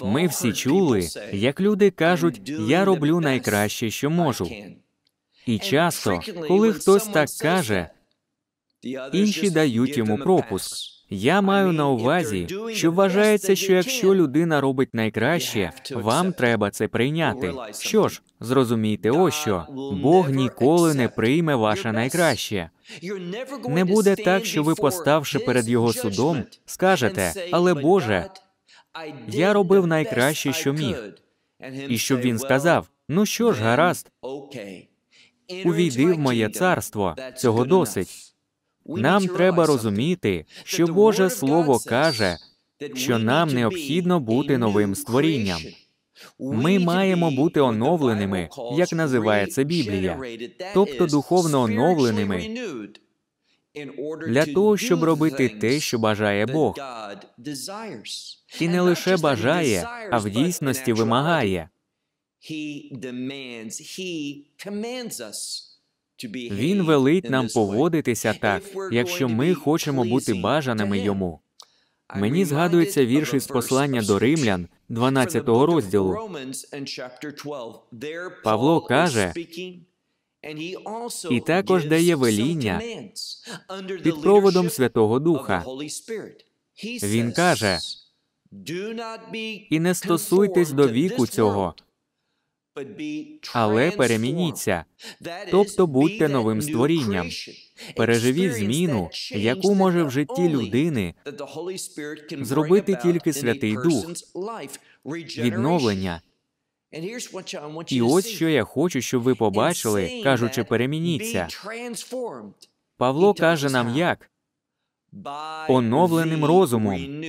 Ми всі чули, як люди кажуть, я роблю найкраще, що можу. І часто, коли хтось так каже, інші дають йому пропуск. Я маю на увазі, що вважається, що якщо людина робить найкраще, вам треба це прийняти. Що ж, зрозумійте, ось що Бог ніколи не прийме ваше найкраще. Не буде так, що ви, поставши перед його судом, скажете, але Боже, я робив найкраще, що міг, і щоб він сказав: ну що ж, гаразд, увійди в моє царство, цього досить. Нам треба розуміти, що Боже Слово каже, що нам необхідно бути новим створінням. Ми маємо бути оновленими, як називає це Біблія, тобто духовно оновленими для того, щоб робити те, що бажає Бог і не лише бажає, а в дійсності вимагає. Він велить нам поводитися так, якщо ми хочемо бути бажаними йому. Мені згадується вірш із послання до римлян, 12 розділу. Павло каже, і також дає веління під проводом Святого Духа. Він каже і не стосуйтесь до віку цього, але перемініться, тобто будьте новим створінням. Переживіть зміну, яку може в житті людини зробити тільки Святий Дух, відновлення. І ось що я хочу, щоб ви побачили, кажучи, перемініться. Павло каже нам як оновленим розумом.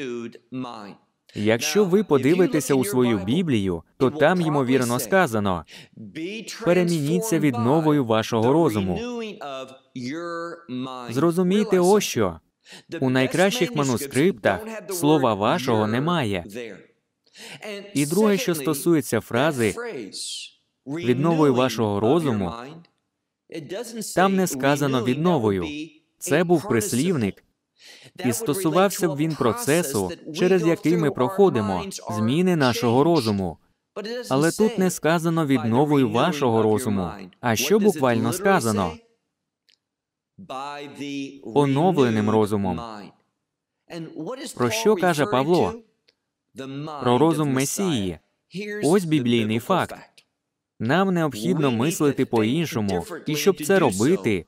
Якщо ви подивитеся у свою Біблію, то там ймовірно сказано перемініться відновою вашого розуму. Зрозумійте ось що. У найкращих манускриптах слова вашого немає. І друге, що стосується фрази відновою вашого розуму, там не сказано відновою. Це був прислівник. І стосувався б він процесу, через який ми проходимо, зміни нашого розуму. Але тут не сказано відновою вашого розуму. А що буквально сказано? Оновленим розумом. Про що каже Павло? Про розум Месії. Ось біблійний факт. Нам необхідно мислити по іншому, і щоб це робити,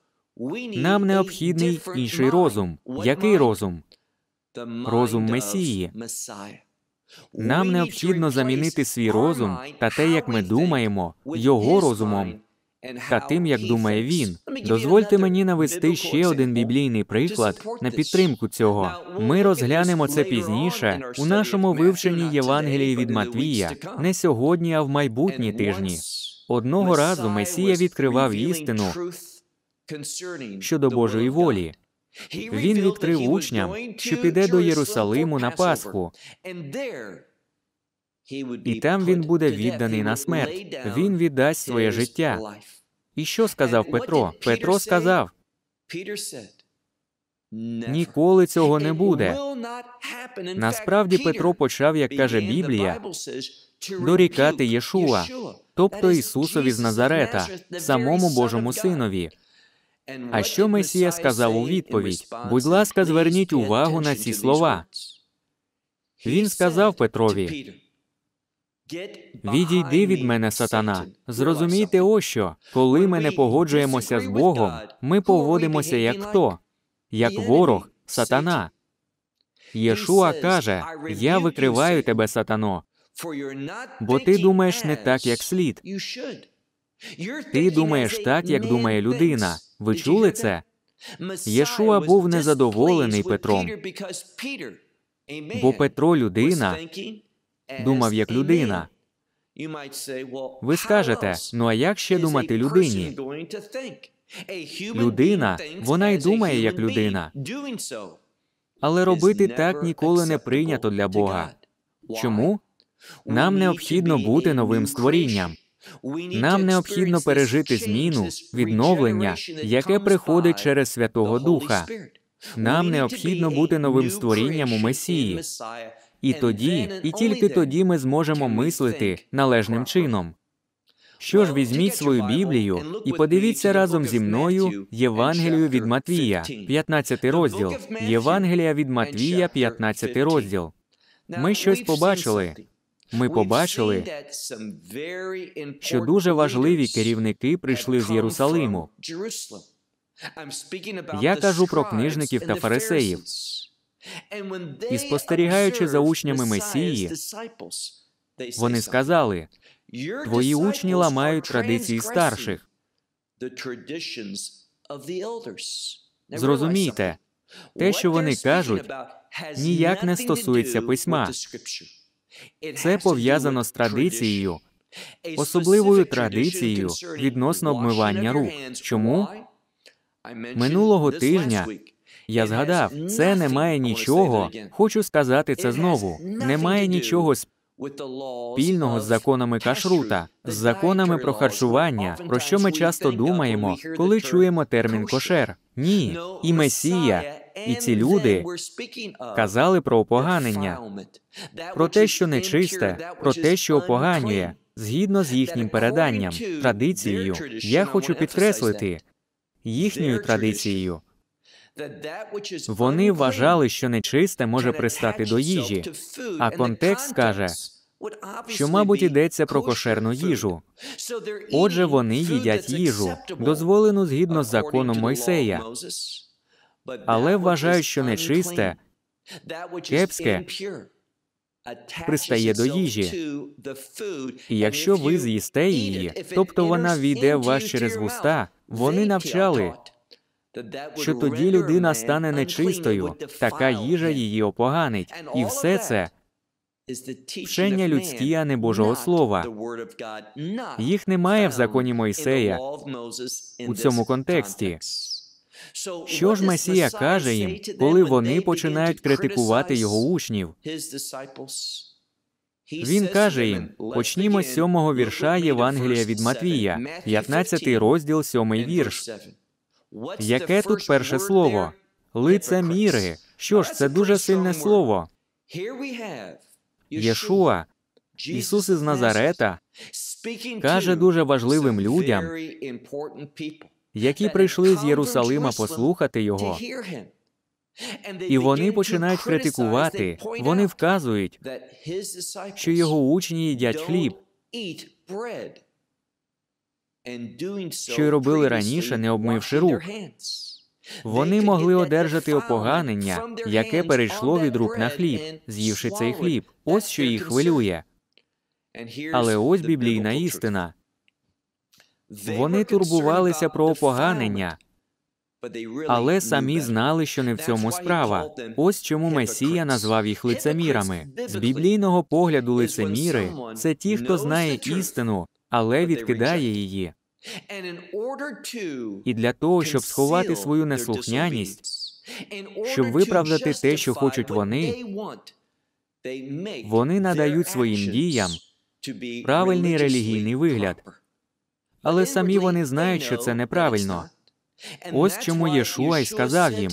нам необхідний інший розум. Який розум? Розум Месії. Нам необхідно замінити свій розум та те, як ми думаємо, його розумом та тим, як думає він. Дозвольте мені навести ще один біблійний приклад на підтримку цього. Ми розглянемо це пізніше у нашому вивченні Євангелії від Матвія, не сьогодні, а в майбутні тижні. Одного разу Месія відкривав істину щодо Божої волі. Він відкрив учням, що піде до Єрусалиму на Пасху, і там він буде відданий на смерть. Він віддасть своє життя. І що сказав Петро? Петро сказав: ніколи цього не буде. Насправді Петро почав, як каже Біблія, дорікати Єшуа, тобто Ісусові з Назарета, самому Божому Синові. А що Месія сказав у відповідь? Будь ласка, зверніть увагу на ці слова. Він сказав Петрові. Відійди від мене, сатана. Зрозумійте, ось що, коли ми не погоджуємося з Богом, ми поводимося як хто, як ворог, сатана. Єшуа каже: Я викриваю тебе, сатано, бо ти думаєш не так, як слід. Ти думаєш так, як думає людина. Ви чули це? Єшуа був незадоволений Петром, бо Петро людина, думав як людина. Ви скажете, ну а як ще думати людині? Людина, вона й думає як людина. Але робити так ніколи не прийнято для Бога. Чому? Нам необхідно бути новим створінням. Нам необхідно пережити зміну, відновлення, яке приходить через Святого Духа. Нам необхідно бути новим створінням у Месії. І тоді, і тільки тоді ми зможемо мислити належним чином. Що ж, візьміть свою Біблію і подивіться разом зі мною Євангелію від Матвія, 15 розділ. Євангелія від Матвія, 15 розділ. Ми щось побачили. Ми побачили, що дуже важливі керівники прийшли з Єрусалиму. Я кажу про книжників та фарисеїв. І спостерігаючи за учнями Месії, вони сказали: твої учні ламають традиції старших. Зрозумійте, те, що вони кажуть, ніяк не стосується письма. Це пов'язано з традицією, особливою традицією відносно обмивання рук. Чому минулого тижня я згадав, це не має нічого. Хочу сказати це знову. Немає нічого спільного з законами кашрута, з законами про харчування, про що ми часто думаємо, коли чуємо термін кошер. Ні, і месія. І ці люди казали про опоганення, про те, що нечисте, про те, що опоганює, згідно з їхнім переданням, традицією. Я хочу підкреслити їхньою традицією. Вони вважали, що нечисте може пристати до їжі, а контекст каже, що, мабуть, йдеться про кошерну їжу. Отже, вони їдять їжу, дозволену згідно з законом Мойсея але вважають, що нечисте, кепське пристає до їжі. І якщо ви з'їсте її, тобто вона війде в вас через вуста, вони навчали, що тоді людина стане нечистою, така їжа її опоганить, і все це. Вчення людські, а не Божого Слова. Їх немає в законі Мойсея у цьому контексті. Що ж Месія каже їм, коли вони починають критикувати його учнів? Він каже їм: почнімо з сьомого вірша Євангелія від Матвія, 15 розділ, сьомий вірш. Яке тут перше слово? Лицеміри. Що ж, це дуже сильне слово. Єшуа, Ісус із Назарета, каже дуже важливим людям які прийшли з Єрусалима послухати його. І вони починають критикувати, вони вказують, що його учні їдять хліб, що й робили раніше, не обмивши рук. Вони могли одержати опоганення, яке перейшло від рук на хліб, з'ївши цей хліб. Ось що їх хвилює. Але ось біблійна істина. Вони турбувалися про поганення, але самі знали, що не в цьому справа. Ось чому Месія назвав їх лицемірами. З біблійного погляду лицеміри це ті, хто знає істину, але відкидає її. І для того, щоб сховати свою неслухняність, щоб виправдати те, що хочуть вони, вони надають своїм діям правильний релігійний вигляд але самі вони знають, що це неправильно. Ось чому Єшуа сказав їм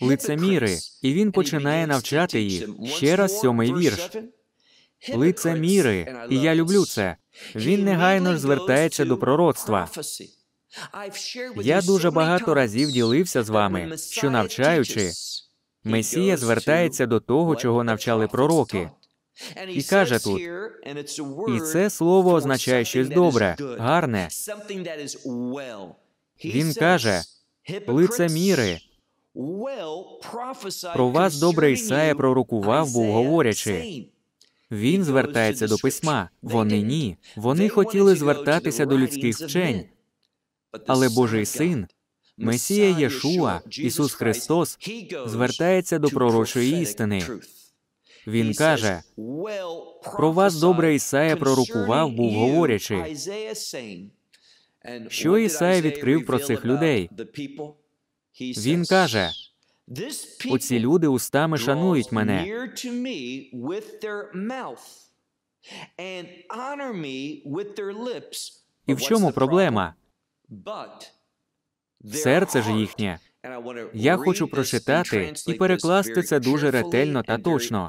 лицеміри, і він починає навчати їх ще раз сьомий вірш. Лицеміри, і я люблю це. Він негайно ж звертається до пророцтва. Я дуже багато разів ділився з вами, що навчаючи, Месія звертається до того, чого навчали пророки. І каже тут, і це слово означає щось добре, гарне. Він каже, лицеміри, про вас добре Ісая пророкував, був говорячи. Він звертається до письма. Вони ні. Вони хотіли звертатися до людських вчень. Але Божий син, Месія Єшуа, Ісус Христос, звертається до пророчої істини. Він каже: про вас добре Ісая пророкував, був говорячи. Що Ісая відкрив про цих людей? Він каже: оці люди устами шанують мене і в чому проблема? Серце ж їхнє. Я хочу прочитати і перекласти це дуже ретельно та точно.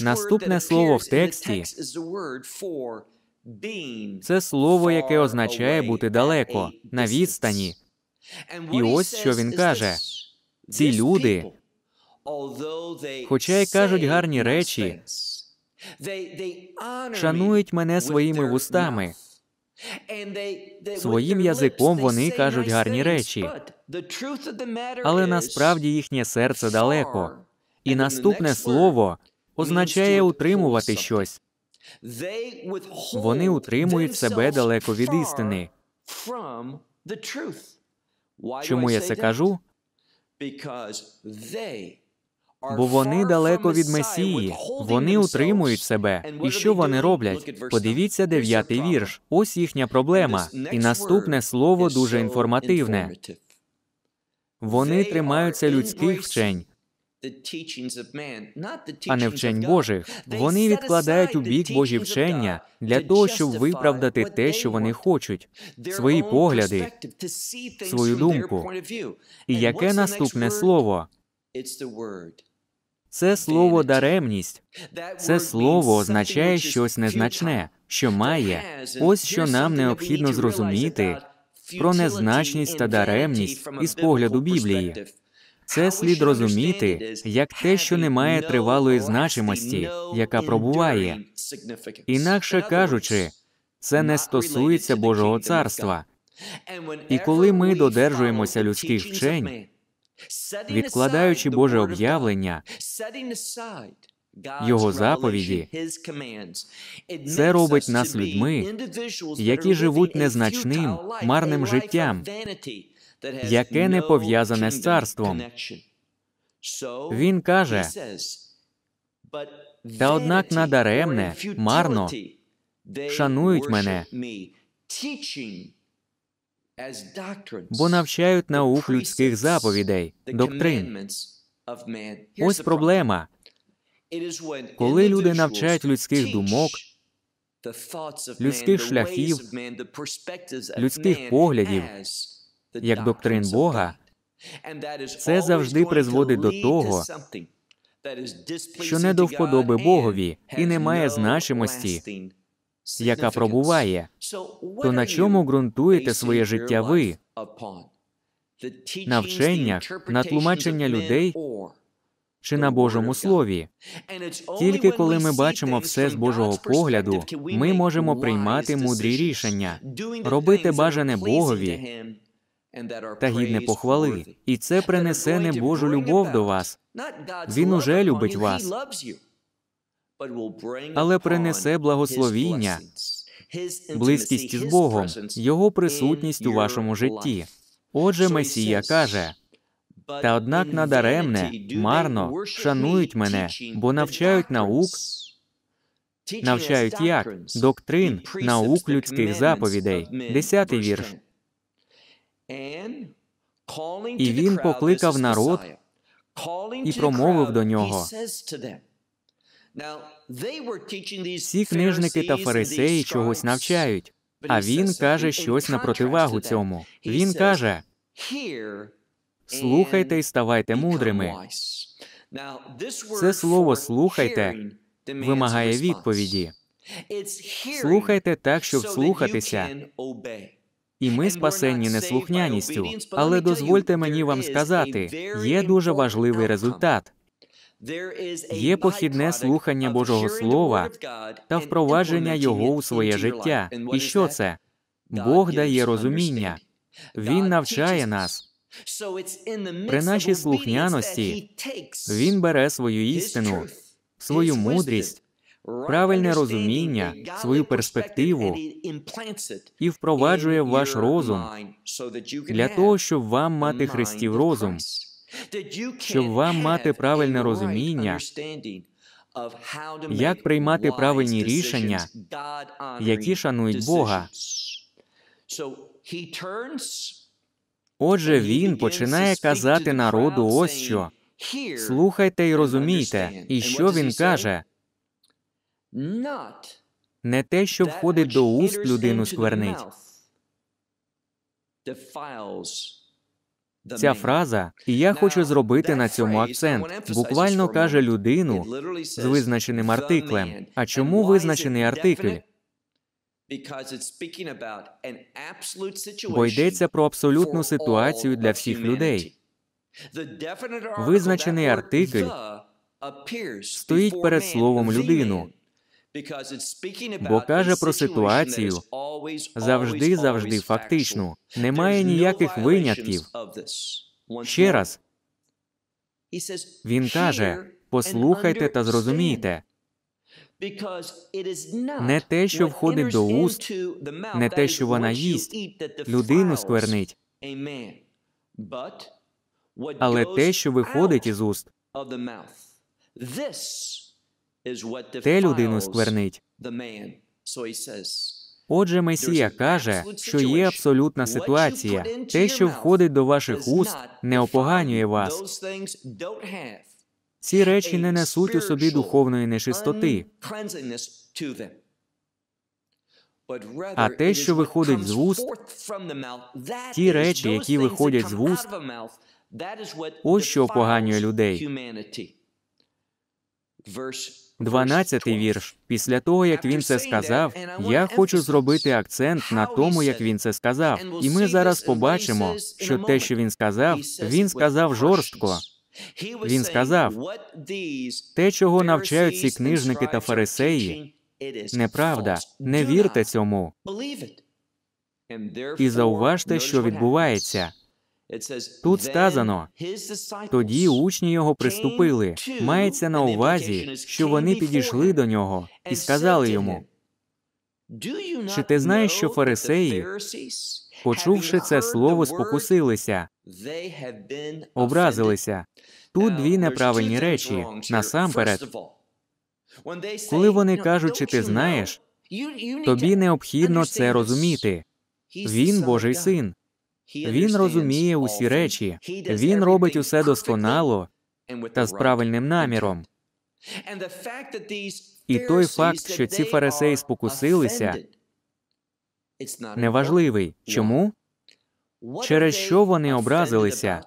Наступне слово в тексті це слово, яке означає бути далеко, на відстані. І ось що він каже: ці люди, хоча й кажуть гарні речі, шанують мене своїми вустами. Своїм язиком вони кажуть гарні речі, але насправді їхнє серце далеко, і наступне слово означає утримувати щось. Вони утримують себе далеко від істини. Чому я це кажу? бо вони далеко від Месії, вони утримують себе. І що вони роблять? Подивіться дев'ятий вірш. Ось їхня проблема. І наступне слово дуже інформативне. Вони тримаються людських вчень. А не вчень Божих. Вони відкладають у бік Божі вчення для того, щоб виправдати те, що вони хочуть, свої погляди, свою думку. І яке наступне слово? Це слово даремність. Це слово означає щось незначне, що має. Ось що нам необхідно зрозуміти про незначність та даремність із погляду Біблії. Це слід розуміти як те, що не має тривалої значимості, яка пробуває. Інакше кажучи, це не стосується Божого царства. І коли ми додержуємося людських вчень, відкладаючи Боже об'явлення, його заповіді, це робить нас людьми, які живуть незначним, марним життям, яке не пов'язане з царством. Він каже, та однак надаремне, марно шанують мене бо навчають наук людських заповідей, доктрин. Ось проблема. Коли люди навчають людських думок, людських шляхів, людських поглядів, як доктрин Бога, це завжди призводить до того, що не до вподоби Богові і не має значимості яка пробуває, то на чому ґрунтуєте своє життя ви? На вченнях, на тлумачення людей чи на Божому Слові. Тільки коли ми бачимо все з Божого погляду, ми можемо приймати мудрі рішення, робити бажане Богові та гідне похвали. І це принесе не Божу любов до вас. Він уже любить вас але принесе благословіння, близькість з Богом, Його присутність у вашому житті. Отже, Месія каже. Та однак надаремне, марно шанують мене, бо навчають наук, навчають як доктрин, наук людських заповідей. Десятий вірш. І він покликав народ і промовив до нього. Всі книжники та фарисеї чогось навчають, а він каже щось на противагу цьому. Він каже: слухайте і ставайте мудрими. Це слово слухайте вимагає відповіді. Слухайте так, щоб слухатися. І ми спасенні неслухняністю. Але дозвольте мені вам сказати, є дуже важливий результат. Є похідне слухання Божого Слова та впровадження його у своє життя. І що це? Бог дає розуміння, Він навчає нас. При нашій слухняності він бере свою істину, свою мудрість, правильне розуміння, свою перспективу і впроваджує в ваш розум для того, щоб вам мати Христів розум щоб вам мати правильне розуміння, як приймати правильні рішення, які шанують Бога. Отже, він починає казати народу ось що. Слухайте і розумійте, і що він каже. Не те, що входить до уст людину сквернить. Ця фраза, і я хочу зробити на цьому акцент, буквально каже людину з визначеним артиклем. А чому визначений артикль? Бо йдеться про абсолютну ситуацію для всіх людей. Визначений артикль стоїть перед словом людину. Бо каже про ситуацію завжди, завжди фактичну. Немає ніяких винятків. Ще раз він каже: послухайте та зрозумійте. Не те, що входить до уст, не те, що вона їсть, людину сквернить, але те, що виходить із уст те людину сквернить. Отже, Месія каже, що є абсолютна ситуація. Те, що входить до ваших уст, не опоганює вас. Ці речі не несуть у собі духовної нечистоти. А те, що виходить з вуст, ті речі, які виходять з вуст, ось що опоганює людей. 12 вірш. Після того, як він це сказав, я хочу зробити акцент на тому, як він це сказав. І ми зараз побачимо, що те, що він сказав, він сказав жорстко. Він сказав, те, чого навчають ці книжники та фарисеї, неправда. Не вірте цьому. І зауважте, що відбувається. Тут сказано тоді учні його приступили. Мається на увазі, що вони підійшли до нього і сказали йому чи ти знаєш, що фарисеї, почувши це слово, спокусилися, образилися. Тут дві неправильні речі насамперед. Коли вони кажуть, чи ти знаєш, тобі необхідно це розуміти. Він Божий син. Він розуміє усі речі, він робить усе досконало та з правильним наміром. І той факт, що ці фарисеї спокусилися, неважливий. Чому? Через що вони образилися?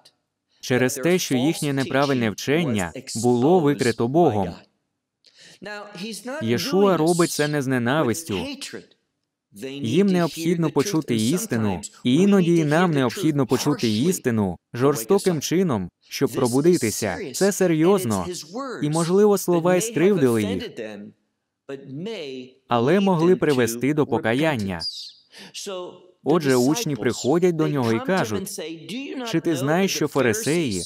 Через те, що їхнє неправильне вчення було викрито Богом. Єшуа робить це не з ненавистю. Їм необхідно почути істину, і іноді нам необхідно почути істину жорстоким чином, щоб пробудитися. Це серйозно і, можливо, слова й скривдили їх, але могли привести до покаяння. Отже, учні приходять до нього і кажуть: чи ти знаєш, що фарисеї,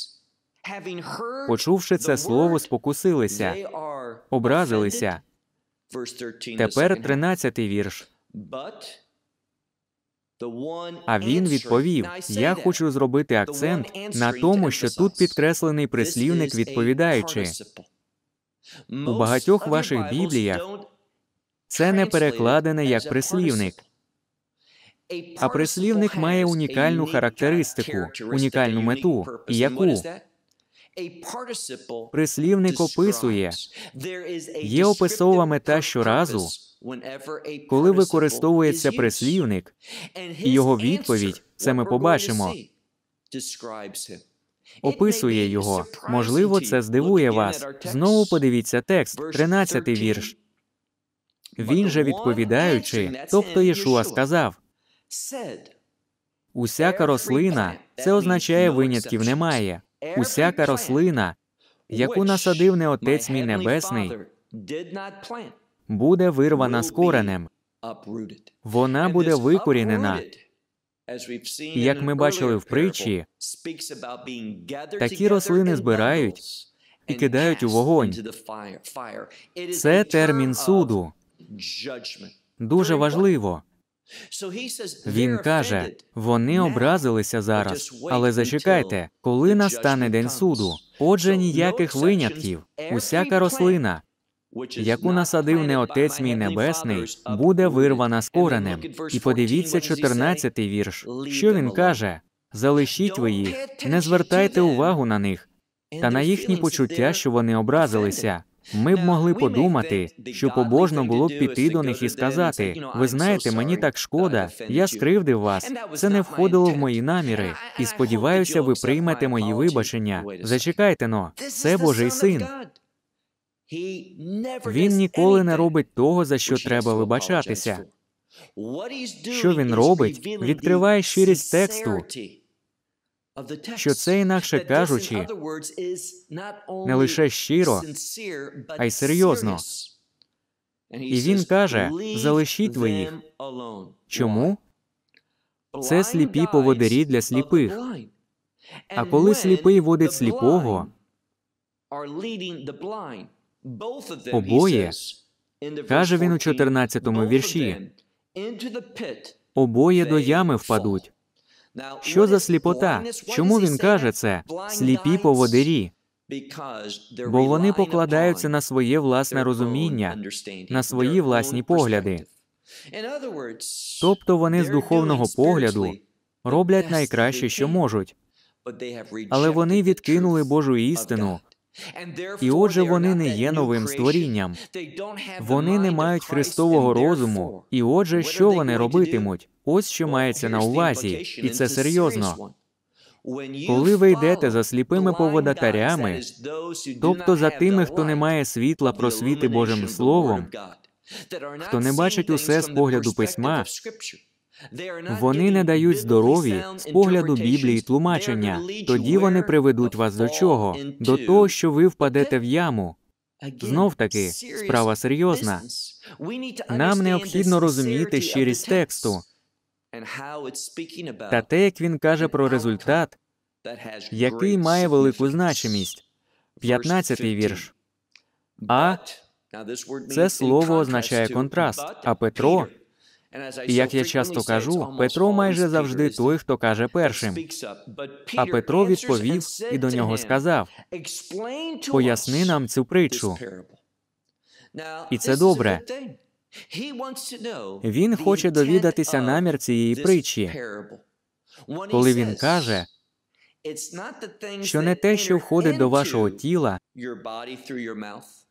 почувши це слово, спокусилися, образилися. Тепер 13-й вірш. А він відповів: Я хочу зробити акцент на тому, що тут підкреслений прислівник, відповідаючи у багатьох ваших бібліях це не перекладене як прислівник. А прислівник має унікальну характеристику, унікальну мету. І яку Прислівник описує є описова мета щоразу, коли використовується прислівник, і його відповідь це ми побачимо. Описує його. Можливо, це здивує вас. Знову подивіться текст, 13-й вірш. Він же відповідаючи, тобто Єшуа сказав усяка рослина це означає винятків немає усяка рослина, яку насадив не Отець мій Небесний, буде вирвана з коренем, вона буде викорінена. Як ми бачили в притчі, такі рослини збирають і кидають у вогонь. Це термін суду. Дуже важливо. Він каже, вони образилися зараз, але зачекайте, коли настане день суду. Отже, ніяких винятків, усяка рослина, яку насадив не отець мій небесний, буде вирвана з коренем. І подивіться, 14 вірш. Що він каже? Залишіть ви їх, не звертайте увагу на них та на їхні почуття, що вони образилися. Ми б могли подумати, що побожно було б піти до них і сказати: ви знаєте, мені так шкода, я скривдив вас. Це не входило в мої наміри. І сподіваюся, ви приймете мої вибачення. Зачекайте но, це Божий син. Він ніколи не робить того, за що треба вибачатися. Що він робить, відкриває щирість тексту що це, інакше кажучи, не лише щиро, а й серйозно. І він каже: залишіть ви їх. Чому? Це сліпі поводирі для сліпих. А коли сліпий водить сліпого, обоє каже він у 14 му вірші обоє до ями впадуть. Що за сліпота? Чому він каже це? Сліпі поводирі. Бо вони покладаються на своє власне розуміння, на свої власні погляди. Тобто вони з духовного погляду роблять найкраще, що можуть, але вони відкинули Божу істину, і отже, вони не є новим створінням. Вони не мають Христового розуму. І отже, що вони робитимуть? Ось що мається на увазі, і це серйозно. Коли ви йдете за сліпими поводатарями, тобто за тими, хто не має світла просвіти Божим Словом, хто не бачить усе з погляду письма. Вони не дають здорові з погляду Біблії тлумачення. Тоді вони приведуть вас до чого? До того, що ви впадете в яму. Знов таки, справа серйозна. Нам необхідно розуміти щирість тексту та те, як він каже про результат, який має велику значимість. 15-й вірш. А це слово означає контраст. А Петро і як я часто кажу, Петро майже завжди той, хто каже першим. А Петро відповів і до нього сказав: поясни нам цю притчу. І це добре. Він хоче довідатися намір цієї притчі. Коли він каже, що не те, що входить до вашого тіла,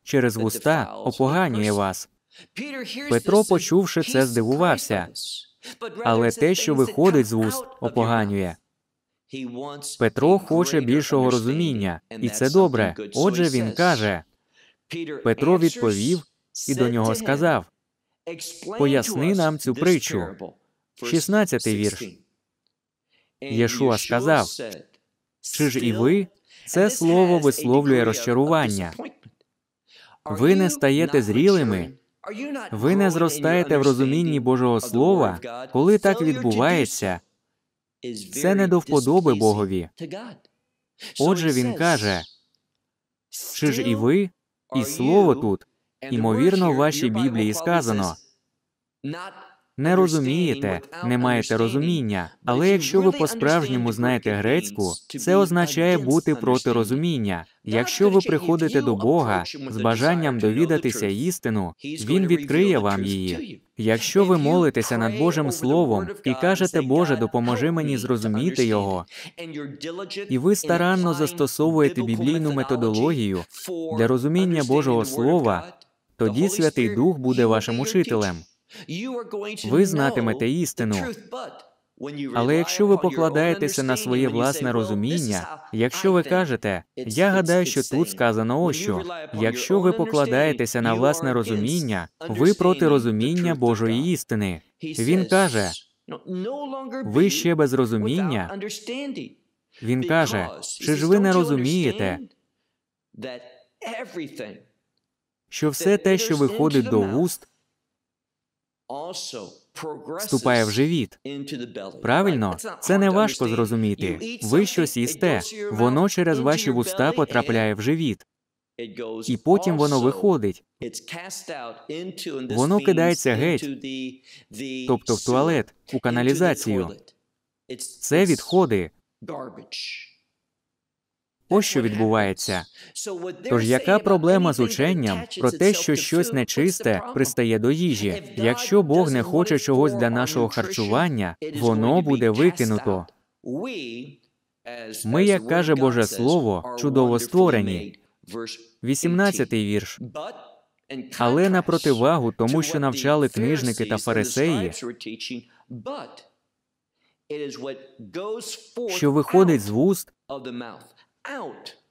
через вуста опоганює вас. Петро, почувши це, здивувався, але те, що виходить з вуст, опоганює. Петро хоче більшого розуміння, і це добре. Отже, він каже Петро відповів і до нього сказав: Поясни нам цю притчу. 16 вірш. Єшуа сказав: Чи ж і ви? Це слово висловлює розчарування. Ви не стаєте зрілими, ви не зростаєте в розумінні Божого Слова, коли так відбувається, це не до вподоби Богові. Отже, він каже: чи ж і ви, і слово тут, ймовірно, в вашій Біблії сказано не розумієте, не маєте розуміння. Але якщо ви по-справжньому знаєте грецьку, це означає бути проти розуміння. Якщо ви приходите до Бога з бажанням довідатися істину, він відкриє вам її. Якщо ви молитеся над Божим Словом і кажете, Боже, допоможи мені зрозуміти його, і ви старанно застосовуєте біблійну методологію для розуміння Божого Слова, тоді Святий Дух буде вашим учителем. Ви знатимете істину. Але якщо ви покладаєтеся на своє власне розуміння, якщо ви кажете, я гадаю, що тут сказано ось що, якщо ви покладаєтеся на власне розуміння, ви проти розуміння Божої істини. Він каже, ви ще без розуміння. Він каже, чи ж ви не розумієте, що все те, що виходить до вуст, вступає в живіт. Правильно, це не важко зрозуміти. Ви щось їсте, воно через ваші вуста потрапляє в живіт. І потім воно виходить. Воно кидається геть, тобто в туалет, у каналізацію. Це відходи. Ось що відбувається. Тож яка проблема з ученням про те, що щось нечисте пристає до їжі? Якщо Бог не хоче чогось для нашого харчування, воно буде викинуто. Ми, як каже Боже Слово, чудово створені. 18 вірш. Але на противагу тому, що навчали книжники та фарисеї, що виходить з вуст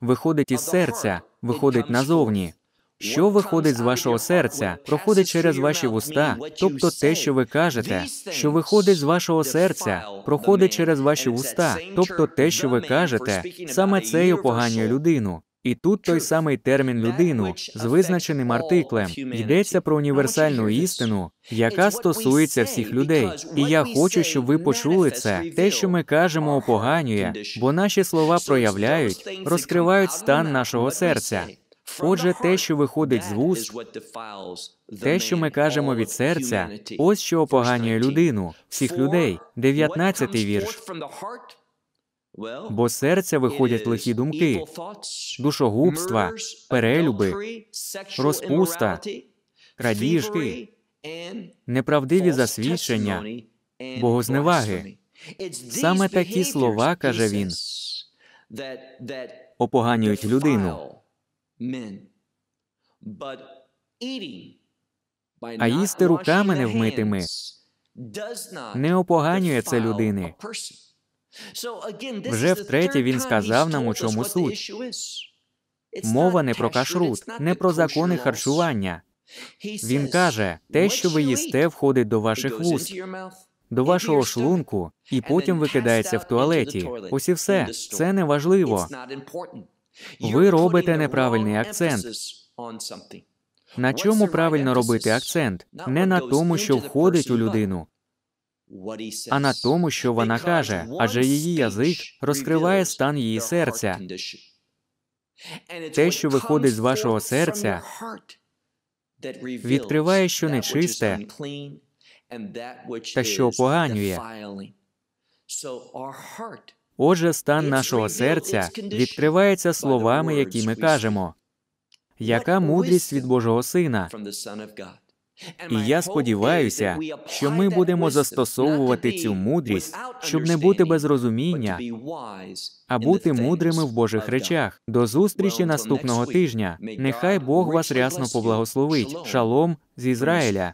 виходить із серця, виходить назовні. Що виходить з вашого серця, проходить через ваші вуста, тобто те, що ви кажете, що виходить з вашого серця, проходить через ваші вуста, тобто те, що ви кажете, саме це й опоганює людину. І тут той самий термін людину з визначеним артиклем йдеться про універсальну істину, яка стосується всіх людей. І я хочу, щоб ви почули це. Те, що ми кажемо, опоганює, бо наші слова проявляють, розкривають стан нашого серця. Отже, те, що виходить з вуст, те, що ми кажемо від серця, ось що опоганює людину, всіх людей. 19-й вірш бо з серця виходять лихі думки, душогубства, перелюби, розпуста, крадіжки, неправдиві засвідчення, богозневаги. Саме такі слова, каже він, опоганюють людину. А їсти руками невмитими не опоганює це людини. Вже втретє він сказав нам, у чому суть. Мова не про кашрут, не про закони харчування. Він каже, те, що ви їсте, входить до ваших вуст, до вашого шлунку, і потім викидається в туалеті. Ось і все це не важливо. Ви робите неправильний акцент. На чому правильно робити акцент? Не на тому, що входить у людину, а на тому, що вона каже, адже її язик розкриває стан її серця. Те, що виходить з вашого серця, відкриває, що нечисте та що опоганює. Отже, стан нашого серця відкривається словами, які ми кажемо, яка мудрість від Божого Сина. І я сподіваюся, що ми будемо застосовувати цю мудрість, щоб не бути без розуміння, а бути мудрими в Божих речах. До зустрічі наступного тижня. Нехай Бог вас рясно поблагословить. Шалом з Ізраїля.